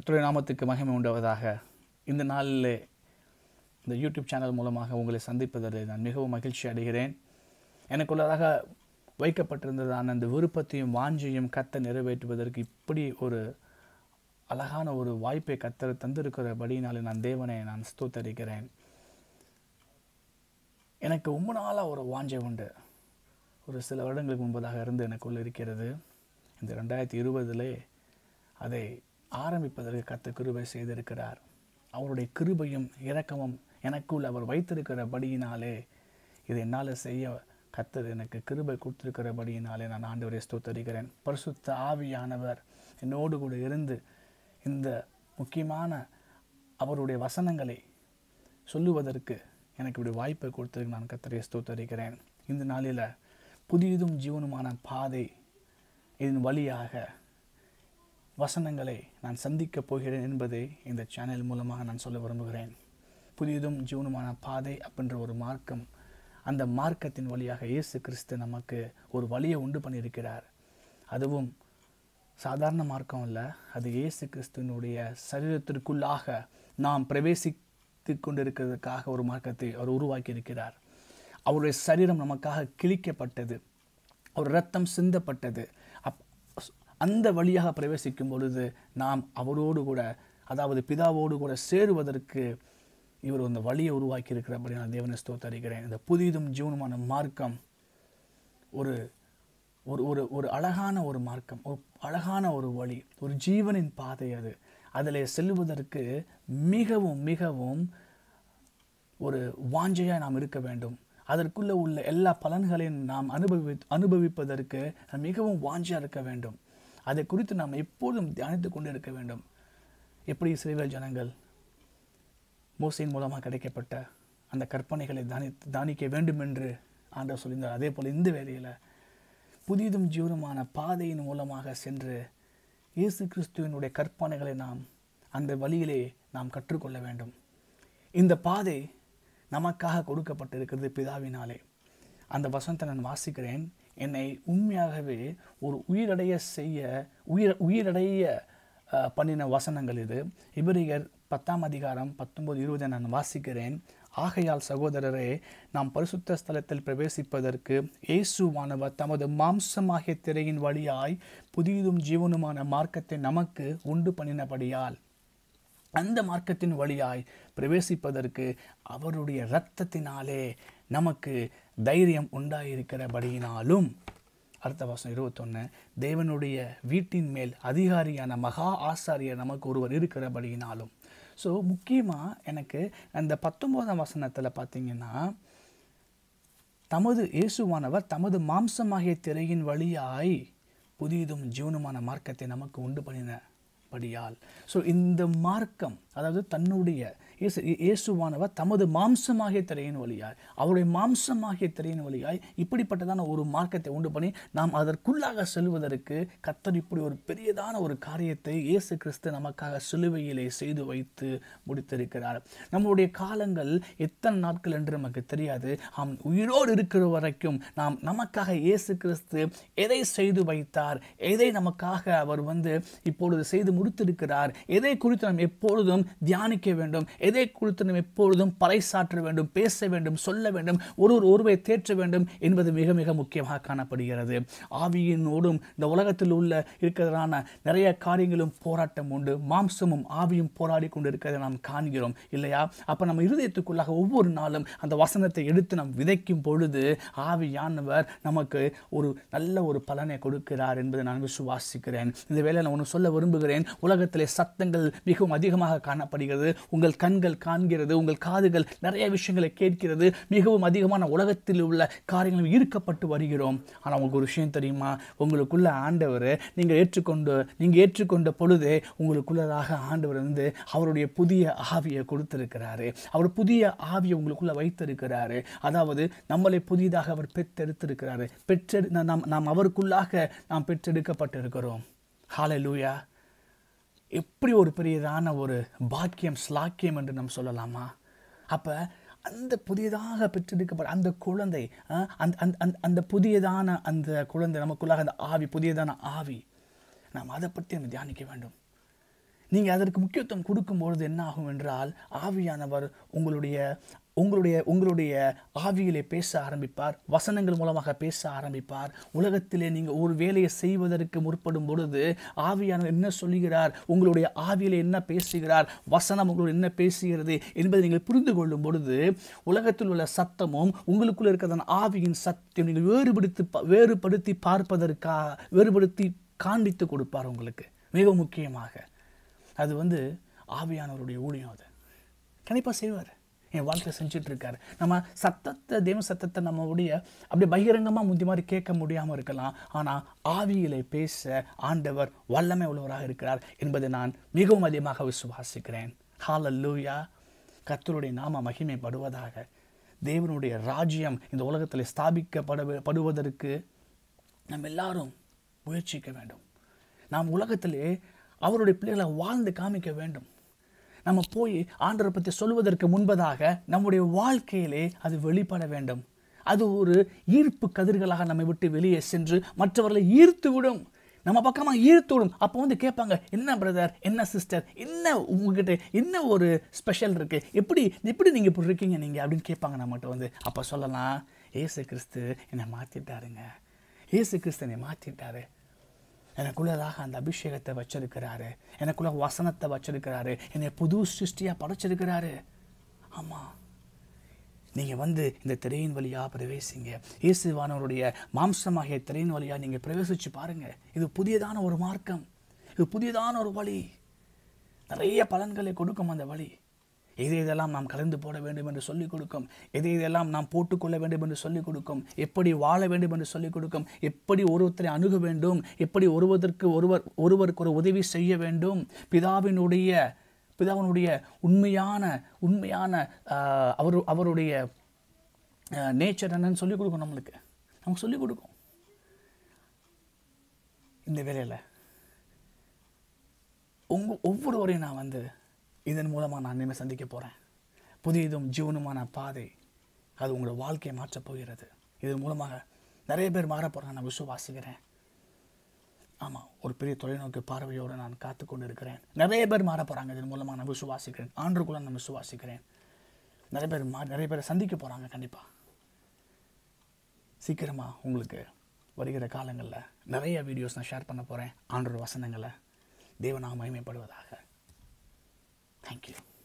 கத்துரை நாமத்துக்கு மகிமை உண்டுவதாக இந்த நாளில் இந்த யூடியூப் சேனல் மூலமாக உங்களை சந்திப்பதற்கு நான் மிகவும் மகிழ்ச்சி அடைகிறேன் எனக்குள்ளதாக வைக்கப்பட்டிருந்ததான அந்த விருப்பத்தையும் வாஞ்சையும் கத்த நிறைவேற்றுவதற்கு இப்படி ஒரு அழகான ஒரு வாய்ப்பை கத்தர் தந்திருக்கிறபடினாலே நான் தேவனை நான் ஸ்தோத்தரிக்கிறேன் எனக்கு ரொம்ப நாளாக ஒரு வாஞ்சை உண்டு ஒரு சில வருடங்களுக்கு முன்பதாக இருந்து எனக்குள்ளே இருக்கிறது இந்த ரெண்டாயிரத்தி இருபதுலே அதை ஆரம்பிப்பதற்கு கத்த கிருபை செய்திருக்கிறார் அவருடைய கிருபையும் இரக்கமும் எனக்குள் அவர் வைத்திருக்கிறபடியினாலே இதை என்னால் செய்ய கத்தர் எனக்கு கிருபை கொடுத்திருக்கிறபடியினாலே நான் ஆண்டவரை ஸ்தோத்தரிக்கிறேன் பரிசுத்த ஆவியானவர் என்னோடு கூட இருந்து இந்த முக்கியமான அவருடைய வசனங்களை சொல்லுவதற்கு எனக்கு இப்படி வாய்ப்பை கொடுத்ததுக்கு நான் கத்தரை ஸ்தோத்தரிக்கிறேன் இந்த நாளில் புதியதும் ஜீவனுமான பாதை இதன் வழியாக வசனங்களை நான் சந்திக்கப் போகிறேன் என்பதை இந்த சேனல் மூலமாக நான் சொல்ல விரும்புகிறேன் புதியதும் ஜீவனமான பாதை அப்படின்ற ஒரு மார்க்கம் அந்த மார்க்கத்தின் வழியாக இயேசு கிறிஸ்து நமக்கு ஒரு வழியை உண்டு பண்ணியிருக்கிறார் அதுவும் சாதாரண மார்க்கம் அல்ல அது இயேசு கிறிஸ்துவனுடைய சரீரத்திற்குள்ளாக நாம் பிரவேசித்து கொண்டிருக்கிறதுக்காக ஒரு மார்க்கத்தை அவர் உருவாக்கி இருக்கிறார் அவருடைய சரீரம் நமக்காக கிழிக்கப்பட்டது அவர் ரத்தம் சிந்தப்பட்டது அந்த வழியாக பிரவேசிக்கும் பொழுது நாம் அவரோடு கூட அதாவது பிதாவோடு கூட சேருவதற்கு இவர் அந்த வழியை உருவாக்கி இருக்கிறபடி நான் தேவனை ஸ்தோத்தரிக்கிறேன் இந்த புதிதும் ஜீவனமான மார்க்கம் ஒரு ஒரு ஒரு ஒரு அழகான ஒரு மார்க்கம் ஒரு அழகான ஒரு வழி ஒரு ஜீவனின் பாதை அது அதில் செல்வதற்கு மிகவும் மிகவும் ஒரு வாஞ்சையாக நாம் இருக்க வேண்டும் அதற்குள்ளே உள்ள எல்லா பலன்களையும் நாம் அனுபவி அனுபவிப்பதற்கு மிகவும் வாஞ்சியாக இருக்க வேண்டும் அதை குறித்து நாம் எப்போதும் தியானித்து கொண்டு இருக்க வேண்டும் எப்படி இஸ்ரேல் ஜனங்கள் மோசையின் மூலமாக கிடைக்கப்பட்ட அந்த கற்பனைகளை தானி தானிக்க வேண்டும் என்று ஆண்டவர் சொல்லியிருந்தார் அதே போல் இந்த வேலையில் புதிதும் ஜீவனமான பாதையின் மூலமாக சென்று இயேசு கிறிஸ்துவனுடைய கற்பனைகளை நாம் அந்த வழியிலே நாம் கற்றுக்கொள்ள வேண்டும் இந்த பாதை நமக்காக கொடுக்கப்பட்டிருக்கிறது பிதாவினாலே அந்த வசந்தை நான் வாசிக்கிறேன் என்னை உண்மையாகவே ஒரு உயிரடைய செய்ய உயிர் உயிரடைய பண்ணின வசனங்கள் இது இபிரிகர் பத்தாம் அதிகாரம் பத்தொம்போது இருபதை நான் வாசிக்கிறேன் ஆகையால் சகோதரரே நாம் பரிசுத்த ஸ்தலத்தில் பிரவேசிப்பதற்கு இயேசுவானவர் தமது மாம்சமாகிய திரையின் வழியாய் புதியதும் ஜீவனுமான மார்க்கத்தை நமக்கு உண்டு பண்ணினபடியால் அந்த மார்க்கத்தின் வழியாய் பிரவேசிப்பதற்கு அவருடைய இரத்தத்தினாலே நமக்கு தைரியம் உண்டாயிருக்கிறபடியினாலும் அடுத்த வருஷம் இருபத்தொன்று தேவனுடைய வீட்டின் மேல் அதிகாரியான மகா ஆசாரியர் நமக்கு ஒருவர் இருக்கிறபடியினாலும் ஸோ முக்கியமாக எனக்கு அந்த பத்தொம்போதாம் வசனத்தில் பார்த்திங்கன்னா தமது இயேசுவானவர் தமது மாம்சமாகிய திரையின் வழியாய் புதியதும் ஜீவனுமான மார்க்கத்தை நமக்கு உண்டு பண்ணினபடியால் ஸோ இந்த மார்க்கம் அதாவது தன்னுடைய இயேசு இயேசுவானவர் தமது மாம்சமாகிய திரையின் வழியாய் அவருடைய மாம்சமாகிய திரையின் வழியாய் இப்படிப்பட்டதான ஒரு மார்க்கத்தை உண்டு பண்ணி நாம் அதற்குள்ளாக செல்வதற்கு கத்தர் இப்படி ஒரு பெரியதான ஒரு காரியத்தை இயேசு கிறிஸ்து நமக்காக சிலுவையிலே செய்து வைத்து முடித்திருக்கிறார் நம்மளுடைய காலங்கள் எத்தனை நாட்கள் என்று நமக்கு தெரியாது ஆம் உயிரோடு இருக்கிற வரைக்கும் நாம் நமக்காக இயேசு கிறிஸ்து எதை செய்து வைத்தார் எதை நமக்காக அவர் வந்து இப்பொழுது செய்து முடித்திருக்கிறார் எதை குறித்து நாம் எப்பொழுதும் தியானிக்க வேண்டும் எதை குறித்து நாம் எப்பொழுதும் பறைசாற்ற வேண்டும் பேச வேண்டும் சொல்ல வேண்டும் ஒருவர் ஒருவை தேற்ற வேண்டும் என்பது மிக மிக முக்கியமாக காணப்படுகிறது ஆவியினோடும் இந்த உலகத்தில் உள்ள இருக்கிறதான நிறைய காரியங்களும் போராட்டம் உண்டு மாம்சமும் ஆவியும் போராடி கொண்டு இருக்கிறதை நாம் காண்கிறோம் இல்லையா அப்போ நம்ம இருதயத்துக்குள்ளாக ஒவ்வொரு நாளும் அந்த வசனத்தை எடுத்து நாம் விதைக்கும் பொழுது ஆவியானவர் நமக்கு ஒரு நல்ல ஒரு பலனை கொடுக்கிறார் என்பதை நான் விசுவாசிக்கிறேன் இந்த வேலையில் நான் ஒன்று சொல்ல விரும்புகிறேன் உலகத்திலே சத்தங்கள் மிகவும் அதிகமாக காணப்படுகிறது உங்கள் கண் கண்கள் காண்கிறது உங்கள் காதுகள் நிறைய விஷயங்களை கேட்கிறது மிகவும் அதிகமான உலகத்தில் உள்ள காரியங்களும் ஈர்க்கப்பட்டு வருகிறோம் ஆனால் உங்களுக்கு ஒரு விஷயம் தெரியுமா உங்களுக்குள்ள ஆண்டவர் நீங்கள் ஏற்றுக்கொண்டு நீங்கள் ஏற்றுக்கொண்ட பொழுதே உங்களுக்குள்ளதாக ஆண்டவர் வந்து அவருடைய புதிய ஆவியை கொடுத்திருக்கிறாரு அவர் புதிய ஆவியை உங்களுக்குள்ளே வைத்திருக்கிறாரு அதாவது நம்மளை புதிதாக அவர் பெற்றெடுத்திருக்கிறாரு பெற்றெடு நாம் நாம் அவருக்குள்ளாக நாம் பெற்றெடுக்கப்பட்டிருக்கிறோம் ஹாலை லூயா எப்படி ஒரு பெரியதான ஒரு பாக்கியம் ஸ்லாக்கியம் என்று நாம் சொல்லலாமா அப்போ அந்த புதியதாக பெற்றெடுக்கப்பட்ட அந்த குழந்தை அந்த அந்த அந்த புதியதான அந்த குழந்தை நமக்குள்ளாக அந்த ஆவி புதியதான ஆவி நாம் அதை பற்றி நம்ம தியானிக்க வேண்டும் நீங்கள் அதற்கு முக்கியத்துவம் கொடுக்கும்பொழுது என்ன ஆகும் என்றால் ஆவியானவர் உங்களுடைய உங்களுடைய உங்களுடைய ஆவியிலே பேச ஆரம்பிப்பார் வசனங்கள் மூலமாக பேச ஆரம்பிப்பார் உலகத்திலே நீங்கள் ஒரு வேலையை செய்வதற்கு முற்படும் பொழுது ஆவியானவர் என்ன சொல்லுகிறார் உங்களுடைய ஆவியில் என்ன பேசுகிறார் வசனம் உங்களோடு என்ன பேசுகிறது என்பதை நீங்கள் புரிந்து கொள்ளும் பொழுது உலகத்தில் உள்ள சத்தமும் உங்களுக்குள்ளே இருக்கிற ஆவியின் சத்தியம் நீங்கள் வேறுபடுத்தி வேறுபடுத்தி பார்ப்பதற்காக வேறுபடுத்தி காண்பித்து கொடுப்பார் உங்களுக்கு மிக முக்கியமாக அது வந்து ஆவியானவருடைய ஊழியம் அது கண்டிப்பாக செய்வார் என் வாழ்க்கையில் செஞ்சிட்ருக்காரு நம்ம சத்தத்தை தேவ சத்தத்தை நம்மளுடைய அப்படியே பகிரங்கமாக முந்தி மாதிரி கேட்க முடியாமல் இருக்கலாம் ஆனால் ஆவியிலே பேச ஆண்டவர் வல்லமை உள்ளவராக இருக்கிறார் என்பதை நான் மிகவும் அதிகமாக விசுவாசிக்கிறேன் ஹால லூயா கத்தருடைய நாம மகிமைப்படுவதாக தேவனுடைய ராஜ்யம் இந்த உலகத்தில் ஸ்தாபிக்கப்பட படுவதற்கு நம்ம எல்லாரும் முயற்சிக்க வேண்டும் நாம் உலகத்திலே அவருடைய பிள்ளைகளை வாழ்ந்து காமிக்க வேண்டும் நம்ம போய் ஆண்டரை பற்றி சொல்வதற்கு முன்பதாக நம்முடைய வாழ்க்கையிலே அது வெளிப்பட வேண்டும் அது ஒரு ஈர்ப்பு கதிர்களாக நம்மை விட்டு வெளியே சென்று மற்றவர்களை ஈர்த்து விடும் நம்ம பக்கமாக ஈர்த்து விடும் அப்போ வந்து கேட்பாங்க என்ன பிரதர் என்ன சிஸ்டர் என்ன உங்ககிட்ட என்ன ஒரு ஸ்பெஷல் இருக்குது எப்படி எப்படி நீங்கள் இப்படி இருக்கீங்க நீங்கள் அப்படின்னு கேட்பாங்க நம்மகிட்ட வந்து அப்போ சொல்லலாம் ஏசு கிறிஸ்து என்னை மாற்றிட்டாருங்க ஏசு கிறிஸ்து என்னை மாற்றிட்டாரு எனக்குள்ளதாக அந்த அபிஷேகத்தை வச்சிருக்கிறாரு எனக்குள்ள வசனத்தை வச்சிருக்கிறாரு என்னை புது சிருஷ்டியாக படைச்சிருக்கிறாரு ஆமாம் நீங்கள் வந்து இந்த திரையின் வழியாக பிரவேசிங்க இயேசுவானவருடைய மாம்சமாகிய திரையின் வழியாக நீங்கள் பிரவேசித்து பாருங்கள் இது புதியதான ஒரு மார்க்கம் இது புதியதான ஒரு வழி நிறைய பலன்களை கொடுக்கும் அந்த வழி எதை இதெல்லாம் நாம் கலந்து போட வேண்டும் என்று சொல்லிக் கொடுக்கும் எதை இதெல்லாம் நாம் போட்டுக்கொள்ள வேண்டும் என்று சொல்லிக் கொடுக்கும் எப்படி வாழ வேண்டும் என்று சொல்லிக் கொடுக்கும் எப்படி ஒருத்தரை அணுக வேண்டும் எப்படி ஒருவதற்கு ஒருவர் ஒருவருக்கு ஒரு உதவி செய்ய வேண்டும் பிதாவினுடைய பிதாவினுடைய உண்மையான உண்மையான அவர் அவருடைய நேச்சர் என்னன்னு சொல்லிக் கொடுக்கும் நம்மளுக்கு நமக்கு சொல்லிக் கொடுக்கும் இந்த வேலையில் உங்கள் ஒவ்வொருவரையும் நான் வந்து இதன் மூலமாக நான் இனிமேல் சந்திக்க போகிறேன் புதியதும் ஜீவனுமான பாதை அது உங்களோட வாழ்க்கையை மாற்றப் போகிறது இதன் மூலமாக நிறைய பேர் மாற போகிறாங்க நான் விசுவாசிக்கிறேன் ஆமாம் ஒரு பெரிய தொலைநோக்கு பார்வையோடு நான் காத்து கொண்டு இருக்கிறேன் நிறைய பேர் மாற போகிறாங்க இதன் மூலமாக நான் விசுவாசிக்கிறேன் ஆண்டுக்குள்ளே நான் விசுவாசிக்கிறேன் நிறைய பேர் மா நிறைய பேரை சந்திக்க போகிறாங்க கண்டிப்பாக சீக்கிரமாக உங்களுக்கு வருகிற காலங்களில் நிறைய வீடியோஸ் நான் ஷேர் பண்ண போகிறேன் ஆண்டோட வசனங்களை தேவனாக மகிமைப்படுவதாக Thank you.